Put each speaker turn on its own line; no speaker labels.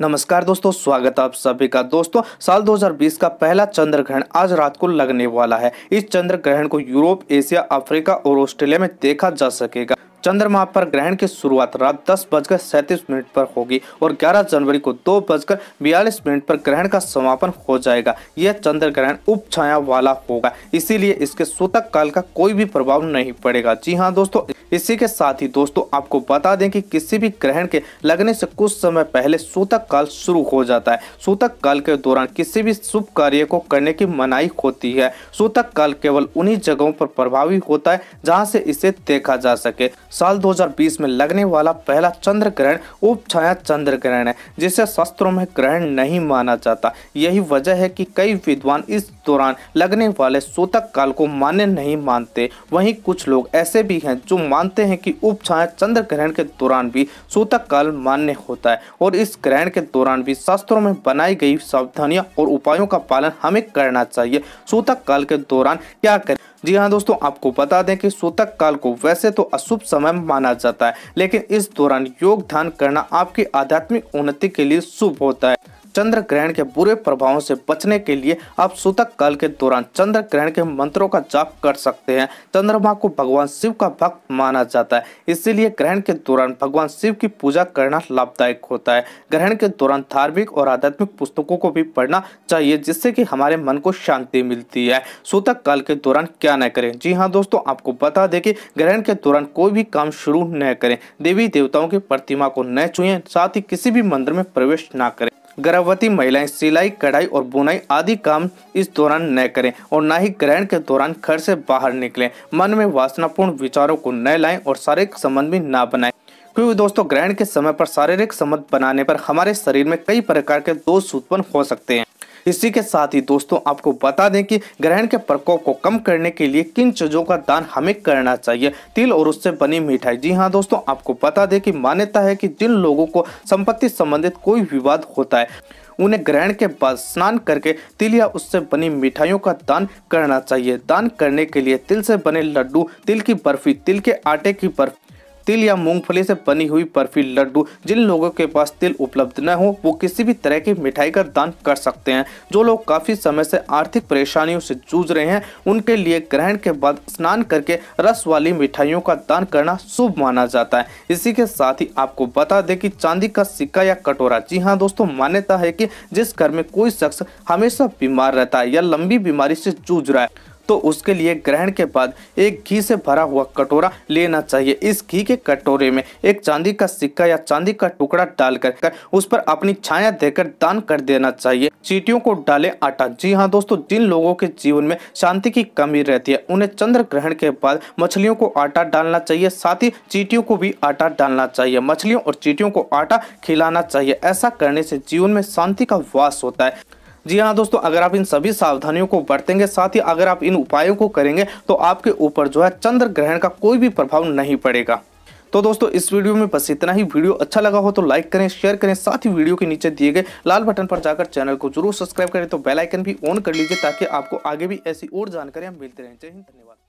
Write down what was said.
नमस्कार दोस्तों स्वागत है आप सभी का दोस्तों साल 2020 का पहला चंद्र ग्रहण आज रात को लगने वाला है इस चंद्र ग्रहण को यूरोप एशिया अफ्रीका और ऑस्ट्रेलिया में देखा जा सकेगा चंद्रमा पर ग्रहण की शुरुआत रात दस बजकर सैंतीस मिनट पर होगी और 11 जनवरी को दो बजकर बयालीस मिनट पर ग्रहण का समापन हो जाएगा यह चंद्र ग्रहण उप वाला होगा इसीलिए इसके सूतक काल का कोई भी प्रभाव नहीं पड़ेगा जी हाँ दोस्तों इसी के साथ ही दोस्तों आपको बता दें कि किसी भी ग्रहण के लगने से कुछ समय पहले सूतक काल शुरू हो जाता है सूतक काल के दौरान किसी भी शुभ कार्य को करने की मनाही होती है सूतक काल केवल उन्हीं जगहों पर प्रभावी होता है जहाँ से इसे देखा जा सके साल 2020 में लगने वाला पहला चंद्र ग्रहण उप छाया चंद्र ग्रहण है जिसे शास्त्रों में ग्रहण नहीं माना जाता यही वजह है कि कई विद्वान इस दौरान लगने वाले सूतक काल को मान्य नहीं मानते वहीं कुछ लोग ऐसे भी हैं जो मानते हैं कि उप छाया चंद्र ग्रहण के दौरान भी सूतक काल मान्य होता है और इस ग्रहण के दौरान भी शास्त्रों में बनाई गई सावधानियां और उपायों का पालन हमें करना चाहिए सूतक काल के दौरान क्या करें जी हाँ दोस्तों आपको बता दें कि सूतक काल को वैसे तो अशुभ समय माना जाता है लेकिन इस दौरान योग ध्यान करना आपकी आध्यात्मिक उन्नति के लिए शुभ होता है चंद्र ग्रहण के बुरे प्रभावों से बचने के लिए आप सूतक काल के दौरान चंद्र ग्रहण के मंत्रों का जाप कर सकते हैं चंद्रमा को भगवान शिव का भक्त माना जाता है इसीलिए ग्रहण के दौरान भगवान शिव की पूजा करना लाभदायक होता है ग्रहण के दौरान धार्मिक और आध्यात्मिक पुस्तकों को भी पढ़ना चाहिए जिससे कि हमारे मन को शांति मिलती है सूतक काल के दौरान क्या न करें जी हाँ दोस्तों आपको बता दें कि ग्रहण के दौरान कोई भी काम शुरू न करें देवी देवताओं की प्रतिमा को न छुए साथ ही किसी भी मंदिर में प्रवेश न करें गर्भवती महिलाएं सिलाई कढ़ाई और बुनाई आदि काम इस दौरान न करें और न ही ग्रहण के दौरान घर से बाहर निकलें मन में वासनापूर्ण विचारों को न लाएं और शारीरिक संबंध भी न बनाएं क्योंकि दोस्तों ग्रहण के समय पर शारीरिक संबंध बनाने पर हमारे शरीर में कई प्रकार के दोष उत्पन्न हो सकते हैं इसी के साथ ही दोस्तों आपको बता दें कि ग्रहण के प्रकोप को कम करने के लिए किन चीज़ों का दान हमें करना चाहिए तिल और उससे बनी मिठाई जी हाँ दोस्तों आपको बता दें कि मान्यता है कि जिन लोगों को संपत्ति संबंधित कोई विवाद होता है उन्हें ग्रहण के बाद स्नान करके तिल या उससे बनी मिठाइयों का दान करना चाहिए दान करने के लिए तिल से बने लड्डू तिल की बर्फी तिल के आटे की बर्फी तिल या मूंगफली से बनी हुई बर्फी लड्डू जिन लोगों के पास तिल उपलब्ध न हो वो किसी भी तरह की मिठाई का दान कर सकते हैं जो लोग काफी समय से आर्थिक परेशानियों से जूझ रहे हैं उनके लिए ग्रहण के बाद स्नान करके रस वाली मिठाइयों का दान करना शुभ माना जाता है इसी के साथ ही आपको बता दें कि चांदी का सिक्का या कटोरा जी हाँ दोस्तों मान्यता है कि जिस घर में कोई शख्स हमेशा बीमार रहता है या लंबी बीमारी से जूझ रहा है तो उसके लिए ग्रहण के बाद एक घी से भरा हुआ कटोरा लेना चाहिए इस घी के कटोरे में एक चांदी का सिक्का या चांदी का टुकड़ा डालकर कर उस पर अपनी छाया देकर दान कर देना चाहिए चीटियों को डाले आटा जी हाँ दोस्तों जिन लोगों के जीवन में शांति की कमी रहती है उन्हें चंद्र ग्रहण के बाद मछलियों को आटा डालना चाहिए साथ ही चीटियों को भी आटा डालना चाहिए मछलियों और चीटियों को आटा खिलाना चाहिए ऐसा करने से जीवन में शांति का वास होता है जी हाँ दोस्तों अगर आप इन सभी सावधानियों को बरतेंगे साथ ही अगर आप इन उपायों को करेंगे तो आपके ऊपर जो है चंद्र ग्रहण का कोई भी प्रभाव नहीं पड़ेगा तो दोस्तों इस वीडियो में बस इतना ही वीडियो अच्छा लगा हो तो लाइक करें शेयर करें साथ ही वीडियो के नीचे दिए गए लाल बटन पर जाकर चैनल को जरूर सब्सक्राइब करें तो बेल आइकन भी ऑन कर लीजिए ताकि आपको आगे भी ऐसी और जानकारियां मिलती रहें जय हिंद धन्यवाद